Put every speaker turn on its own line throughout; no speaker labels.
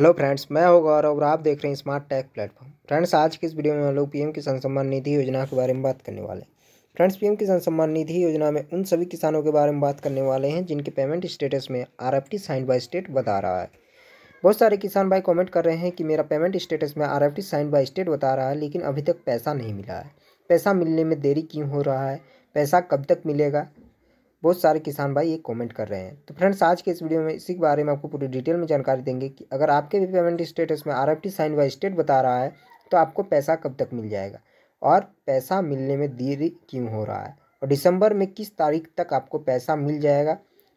hello friends मैं हो गौरव और आप देख रहे हैं स्मार्ट टैक प्लेटफॉर्म फ्रेंड्स आज की इस वीडियो में हम लोग पीएम किसान सम्मान निधि योजना के बारे में बात करने वाले हैं फ्रेंड्स पीएम किसान सम्मान निधि योजना में उन सभी किसानों के बारे में बात करने वाले हैं जिनके पेमेंट स्टेटस में R F T sign by state बता रहा है बहुत सारे किसान भाई कॉमेंट कर रहे हैं कि मेरा पेमेंट स्टेटस में R F T sign by state बता रहा है लेकिन अभी तक पैसा नहीं मिला है पैसा मिलने में देरी क्यों हो रहा है पैसा कब तक मिलेगा बहुत सारे किसान भाई ये कमेंट कर रहे हैं तो फ्रेंड्स आज के इस वीडियो में इसी के बारे में आपको पूरी डिटेल में जानकारी देंगे कि अगर आपके भी पेमेंट स्टेटस में आर साइन बाई स्टेट बता रहा है तो आपको पैसा कब तक मिल जाएगा और पैसा मिलने में देरी क्यों हो रहा है और दिसंबर में किस तारीख तक आपको पैसा मिल जाएगा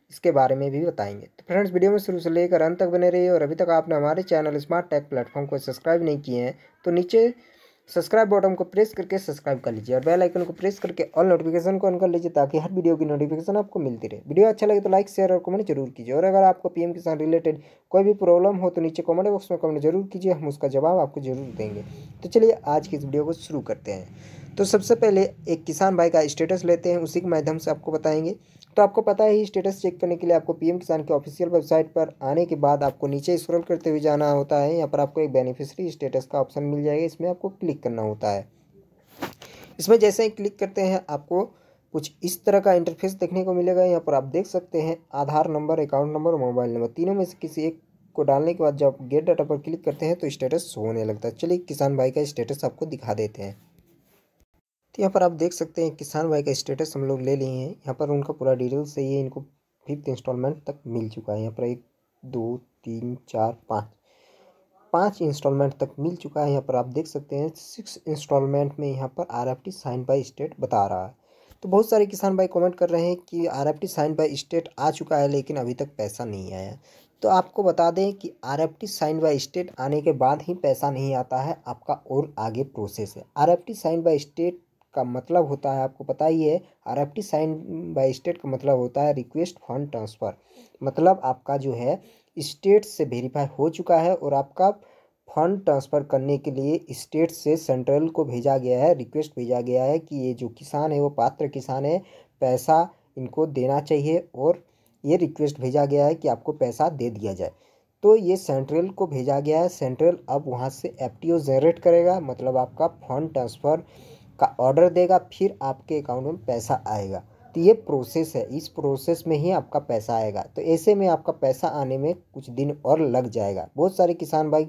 इसके बारे में भी बताएंगे तो फ्रेंड्स वीडियो में शुरू से लेकर अंत तक बने रहिए और अभी तक आपने हमारे चैनल स्मार्ट टेक प्लेटफॉर्म को सब्सक्राइब नहीं किए हैं तो नीचे सब्सक्राइब बटन को प्रेस करके सब्सक्राइब कर लीजिए और बेल आइकन को प्रेस करके ऑल नोटिफिकेशन को ऑन कर लीजिए ताकि हर वीडियो की नोटिफिकेशन आपको मिलती रहे वीडियो अच्छा लगे तो लाइक शेयर और कमेंट जरूर कीजिए और अगर आपको पीएम किसान रिलेटेड कोई भी प्रॉब्लम हो तो नीचे कमेंट बॉक्स में कमेंट जरूर कीजिए हम उसका जवाब आपको जरूर देंगे तो चलिए आज की इस वीडियो को शुरू करते हैं तो सबसे पहले एक किसान भाई का स्टेटस लेते हैं उसी के माध्यम से आपको बताएंगे तो आपको पता ही स्टेटस चेक करने के लिए आपको पीएम किसान के ऑफिशियल वेबसाइट पर आने के बाद आपको नीचे स्क्रॉल करते हुए जाना होता है यहाँ पर आपको एक बेनिफिशरी स्टेटस का ऑप्शन मिल जाएगा इसमें आपको क्लिक करना होता है इसमें जैसे ही क्लिक करते हैं आपको कुछ इस तरह का इंटरफेस देखने को मिलेगा यहाँ पर आप देख सकते हैं आधार नंबर अकाउंट नंबर और मोबाइल नंबर तीनों में से किसी एक को डालने के बाद जब गेट डाटा पर क्लिक करते हैं तो स्टेटस होने लगता है चलिए किसान भाई का स्टेटस आपको दिखा देते हैं तो यहाँ पर आप देख सकते हैं किसान भाई का स्टेटस हम लोग ले लिए हैं यहाँ पर उनका पूरा डिटेल्स है ये इनको फिफ्थ इंस्टॉलमेंट तक मिल चुका है यहाँ पर एक दो तीन चार पाँच पाँच इंस्टॉलमेंट तक मिल चुका है यहाँ पर आप देख सकते हैं सिक्स इंस्टॉलमेंट में यहाँ पर R F T sign by state बता रहा है तो बहुत सारे किसान भाई कमेंट कर रहे हैं कि R F T sign by state आ चुका है लेकिन अभी तक पैसा नहीं आया तो आपको बता दें कि R F T sign by state आने के बाद ही पैसा नहीं आता है आपका और आगे प्रोसेस है R F T sign by state का मतलब होता है आपको पता ही है R F T sign by state का मतलब होता है रिक्वेस्ट फंड ट्रांसफ़र मतलब आपका जो है स्टेट से वेरीफाई हो चुका है और आपका फंड ट्रांसफ़र करने के लिए स्टेट से सेंट्रल को भेजा गया है रिक्वेस्ट भेजा गया है कि ये जो किसान है वो पात्र किसान है पैसा इनको देना चाहिए और ये रिक्वेस्ट भेजा गया है कि आपको पैसा दे दिया जाए तो ये सेंट्रल को भेजा गया है सेंट्रल अब वहाँ से एफ जनरेट करेगा मतलब आपका फंड ट्रांसफ़र का ऑर्डर देगा फिर आपके अकाउंट में पैसा आएगा तो ये प्रोसेस है इस प्रोसेस में ही आपका पैसा आएगा तो ऐसे में आपका पैसा आने में कुछ दिन और लग जाएगा बहुत सारे किसान भाई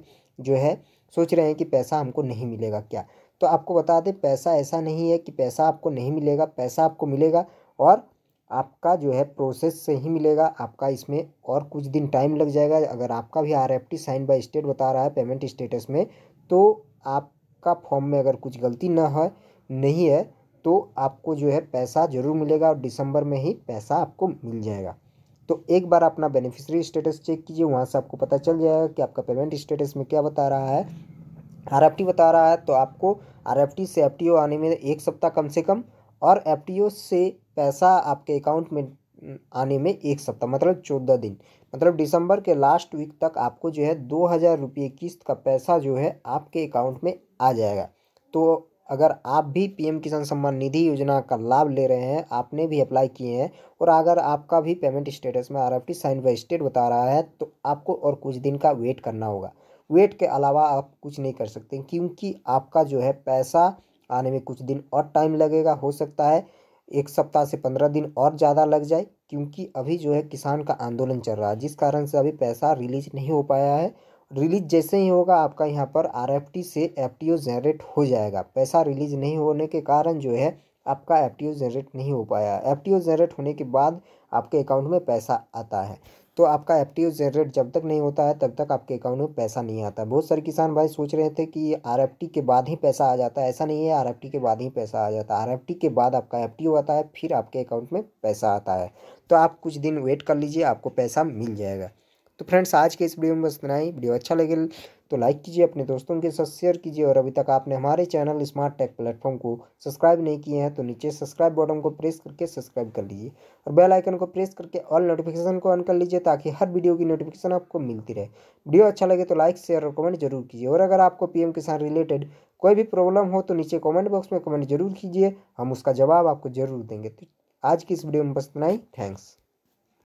जो है सोच रहे हैं कि पैसा हमको नहीं मिलेगा क्या तो आपको बता दें पैसा ऐसा नहीं है कि पैसा आपको नहीं मिलेगा पैसा आपको मिलेगा और आपका जो है प्रोसेस से ही मिलेगा आपका इसमें और कुछ दिन टाइम लग जाएगा अगर आपका भी R F T sign by state बता रहा है पेमेंट स्टेटस में तो आपका फॉर्म में अगर कुछ गलती ना हो नहीं है तो आपको जो है पैसा ज़रूर मिलेगा और दिसंबर में ही पैसा आपको मिल जाएगा तो एक बार अपना बेनिफिशरी स्टेटस चेक कीजिए वहाँ से आपको पता चल जाएगा कि आपका पेमेंट स्टेटस में क्या बता रहा है आर बता रहा है तो आपको आर से एफ आने में एक सप्ताह कम से कम और एफ से पैसा आपके अकाउंट में आने में एक सप्ताह मतलब चौदह दिन मतलब दिसंबर के लास्ट वीक तक आपको जो है दो हज़ार रुपये किस्त का पैसा जो है आपके अकाउंट में आ जाएगा तो अगर आप भी पीएम किसान सम्मान निधि योजना का लाभ ले रहे हैं आपने भी अप्लाई किए हैं और अगर आपका भी पेमेंट स्टेटस में आरएफटी साइन बाई स्टेट बता रहा है तो आपको और कुछ दिन का वेट करना होगा वेट के अलावा आप कुछ नहीं कर सकते क्योंकि आपका जो है पैसा आने में कुछ दिन और टाइम लगेगा हो सकता है एक सप्ताह से पंद्रह दिन और ज़्यादा लग जाए क्योंकि अभी जो है किसान का आंदोलन चल रहा है जिस कारण से अभी पैसा रिलीज नहीं हो पाया है रिलीज जैसे ही होगा आपका यहाँ पर आर से एफ जनरेट हो जाएगा पैसा रिलीज नहीं होने के कारण जो है आपका एफ जनरेट नहीं हो पाया एफ जनरेट होने के बाद आपके अकाउंट में पैसा आता है तो आपका एफ जनरेट जब तक नहीं होता है तब तक आपके अकाउंट में पैसा नहीं आता बहुत सारे किसान भाई सोच रहे थे कि आर के बाद ही पैसा आ जाता है ऐसा नहीं है आर के बाद ही पैसा आ जाता है आर के बाद आपका एफ आता है फिर आपके अकाउंट में पैसा आता है तो आप कुछ दिन वेट कर लीजिए आपको पैसा मिल जाएगा तो फ्रेंड्स आज के इस वीडियो में बस इतना ही वीडियो अच्छा लगे तो लाइक कीजिए अपने दोस्तों के साथ शेयर कीजिए और अभी तक आपने हमारे चैनल स्मार्ट टेक प्लेटफॉर्म को सब्सक्राइब नहीं किए हैं तो नीचे सब्सक्राइब बटन को प्रेस करके सब्सक्राइब कर लीजिए और बेल आइकन को प्रेस करके ऑल नोटिफिकेशन को ऑन कर लीजिए ताकि हर वीडियो की नोटिफिकेशन आपको मिलती रहे वीडियो अच्छा लगे तो लाइक शेयर और कमेंट जरूर कीजिए और अगर आपको पीएम किसान रिलेटेड कोई भी प्रॉब्लम हो तो नीचे कॉमेंट बॉक्स में कमेंट जरूर कीजिए हम उसका जवाब आपको जरूर देंगे तो आज की इस वीडियो में बस इतना ही थैंक्स